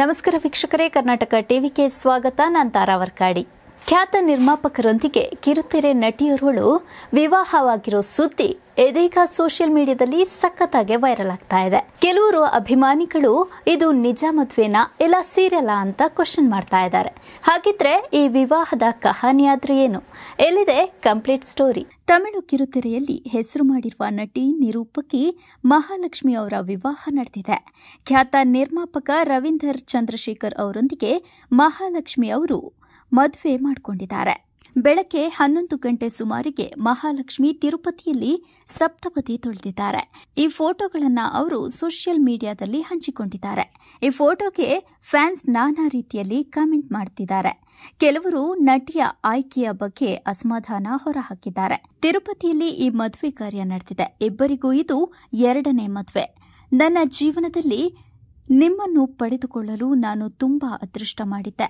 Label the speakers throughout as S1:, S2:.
S1: ನಮಸ್ಕಾರ ವೀಕ್ಷಕರೇ ಕರ್ನಾಟಕ ಟಿವಿಗೆ ಸ್ವಾಗತ ನಾನು ತಾರಾವರ್ಕಾಡಿ ಖ್ಯಾತ ನಿರ್ಮಾಪಕರೊಂದಿಗೆ ಕಿರುತೆರೆ ನಟಿಯೋರ್ವಳು ವಿವಾಹವಾಗಿರೋ ಸುದ್ದಿ ಇದೀಗ ಸೋಷಿಯಲ್ ಮೀಡಿಯಾದಲ್ಲಿ ಸಖತ್ತಾಗಿ ವೈರಲ್ ಆಗ್ತಾ ಇದೆ ಕೆಲವರು ಅಭಿಮಾನಿಗಳು ಇದು ನಿಜ ಮದುವೆನಾ ಇಲ್ಲ ಸೀರಿಯಲ್ ಅಂತ ಕ್ವಶನ್ ಮಾಡ್ತಾ ಇದ್ದಾರೆ ಹಾಗಿದ್ರೆ ಈ ವಿವಾಹದ ಕಹಾನಿಯಾದ್ರೂ ಏನು ಎಲ್ಲಿದೆ ಕಂಪ್ಲೀಟ್ ಸ್ಟೋರಿ ತಮಿಳು ಕಿರುತೆರೆಯಲ್ಲಿ ಹೆಸರು ಮಾಡಿರುವ ನಟಿ ನಿರೂಪಕಿ ಮಹಾಲಕ್ಷ್ಮಿ ಅವರ ವಿವಾಹ ನಡೆದಿದೆ ಖ್ಯಾತ ನಿರ್ಮಾಪಕ ರವೀಂದರ್ ಚಂದ್ರಶೇಖರ್ ಅವರೊಂದಿಗೆ ಮಹಾಲಕ್ಷ್ಮಿ ಅವರು ಮದುವೆ ಮಾಡಿಕೊಂಡಿದ್ದಾರೆ ಬೆಳಗ್ಗೆ ಹನ್ನೊಂದು ಗಂಟೆ ಸುಮಾರಿಗೆ ಮಹಾಲಕ್ಷ್ಮಿ ತಿರುಪತಿಯಲ್ಲಿ ಸಪ್ತಪತಿ ತೊಳೆದಿದ್ದಾರೆ ಈ ಫೋಟೋಗಳನ್ನು ಅವರು ಸೋಷಿಯಲ್ ಮೀಡಿಯಾದಲ್ಲಿ ಹಂಚಿಕೊಂಡಿದ್ದಾರೆ ಈ ಫೋಟೋಗೆ ಫ್ಯಾನ್ಸ್ ನಾನಾ ರೀತಿಯಲ್ಲಿ ಕಾಮೆಂಟ್ ಮಾಡ್ತಿದ್ದಾರೆ ಕೆಲವರು ನಟಿಯ ಆಯ್ಕೆಯ ಬಗ್ಗೆ ಅಸಮಾಧಾನ ಹೊರಹಾಕಿದ್ದಾರೆ ತಿರುಪತಿಯಲ್ಲಿ ಈ ಮದುವೆ ಕಾರ್ಯ ನಡೆದಿದೆ ಇಬ್ಬರಿಗೂ ಇದು ಎರಡನೇ ಮದುವೆ ನನ್ನ ಜೀವನದಲ್ಲಿ ನಿಮ್ಮನ್ನು ಪಡೆದುಕೊಳ್ಳಲು ನಾನು ತುಂಬಾ ಅದೃಷ್ಟ ಮಾಡಿದ್ದೆ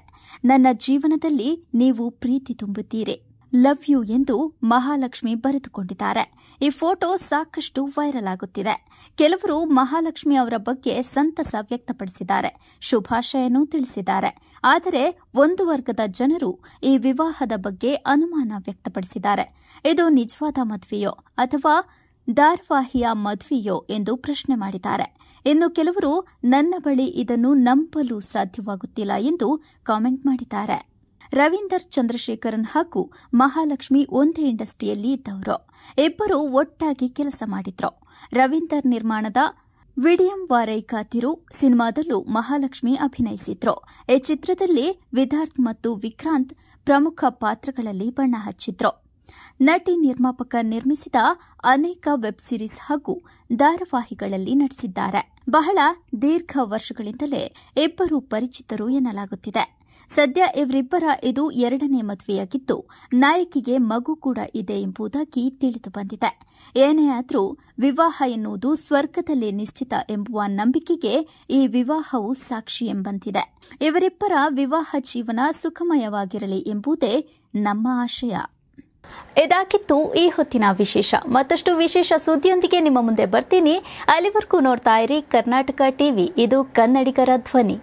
S1: ನನ್ನ ಜೀವನದಲ್ಲಿ ನೀವು ಪ್ರೀತಿ ತುಂಬುತ್ತೀರಿ ಲವ್ ಯು ಎಂದು ಮಹಾಲಕ್ಷ್ಮಿ ಬರೆದುಕೊಂಡಿದ್ದಾರೆ ಈ ಫೋಟೋ ಸಾಕಷ್ಟು ವೈರಲ್ ಆಗುತ್ತಿದೆ ಕೆಲವರು ಮಹಾಲಕ್ಷ್ಮಿ ಅವರ ಬಗ್ಗೆ ಸಂತಸ ವ್ಯಕ್ತಪಡಿಸಿದ್ದಾರೆ ಶುಭಾಶಯನೂ ತಿಳಿಸಿದ್ದಾರೆ ಆದರೆ ಒಂದು ವರ್ಗದ ಜನರು ಈ ವಿವಾಹದ ಬಗ್ಗೆ ಅನುಮಾನ ವ್ಯಕ್ತಪಡಿಸಿದ್ದಾರೆ ಇದು ನಿಜವಾದ ಮದುವೆಯೋ ಅಥವಾ ಧಾರವಾಹಿಯ ಮದುವೆಯೋ ಎಂದು ಪ್ರಶ್ನೆ ಮಾಡಿದ್ದಾರೆ ಇನ್ನು ಕೆಲವರು ನನ್ನ ಬಳಿ ಇದನ್ನು ನಂಬಲು ಸಾಧ್ಯವಾಗುತ್ತಿಲ್ಲ ಎಂದು ಕಾಮೆಂಟ್ ಮಾಡಿದ್ದಾರೆ ರವೀಂದರ್ ಚಂದ್ರಶೇಖರನ್ ಹಾಗೂ ಮಹಾಲಕ್ಷ್ಮಿ ಒಂದೇ ಇಂಡಸ್ಟ್ರಿಯಲ್ಲಿ ಇದ್ದವರು ಇಬ್ಬರು ಒಟ್ಟಾಗಿ ಕೆಲಸ ಮಾಡಿದ್ರು ರವೀಂದರ್ ನಿರ್ಮಾಣದ ವಿಡಿಯಂ ವಾರೈ ಕಾತಿರು ಸಿನಿಮಾದಲ್ಲೂ ಮಹಾಲಕ್ಷ್ಮಿ ಅಭಿನಯಿಸಿದ್ರು ಈ ಚಿತ್ರದಲ್ಲಿ ವಿದಾರ್ಥ್ ಮತ್ತು ವಿಕ್ರಾಂತ್ ಪ್ರಮುಖ ಪಾತ್ರಗಳಲ್ಲಿ ಬಣ್ಣ ಹಚ್ಚಿದ್ರು ನಟಿ ನಿರ್ಮಾಪಕ ನಿರ್ಮಿಸಿದ ಅನೇಕ ವೆಬ್ ಸಿರೀಸ್ ಹಾಗೂ ಧಾರಾವಾಹಿಗಳಲ್ಲಿ ನಟಿಸಿದ್ದಾರೆ ಬಹಳ ದೀರ್ಘ ವರ್ಷಗಳಿಂದಲೇ ಇಬ್ಬರು ಪರಿಚಿತರು ಎನ್ನಲಾಗುತ್ತಿದೆ ಸದ್ಯ ಇವರಿಬ್ಬರ ಇದು ಎರಡನೇ ಮದುವೆಯಾಗಿದ್ದು ನಾಯಕಿಗೆ ಮಗು ಕೂಡ ಇದೆ ಎಂಬುದಾಗಿ ತಿಳಿದು ಬಂದಿದೆ ಏನೇ ಆದರೂ ವಿವಾಹ ಎನ್ನುವುದು ಸ್ವರ್ಗದಲ್ಲಿ ನಿಶ್ಚಿತ ಎಂಬುವ ನಂಬಿಕೆಗೆ ಈ ವಿವಾಹವು ಸಾಕ್ಷಿ ಎಂಬಂತಿದೆ ಇವರಿಬ್ಬರ ವಿವಾಹ ಜೀವನ ಸುಖಮಯವಾಗಿರಲಿ ಎಂಬುದೇ ನಮ್ಮ ಆಶಯ ಇದಾಗಿತ್ತು ಈ ಹೊತ್ತಿನ ವಿಶೇಷ ಮತ್ತಷ್ಟು ವಿಶೇಷ ಸುದ್ದಿಯೊಂದಿಗೆ ನಿಮ್ಮ ಮುಂದೆ ಬರ್ತೀನಿ ಅಲ್ಲಿವರೆಗೂ ನೋಡ್ತಾ ಇರಿ ಕರ್ನಾಟಕ ಟಿವಿ ಇದು ಕನ್ನಡಿಗರ ಧ್ವನಿ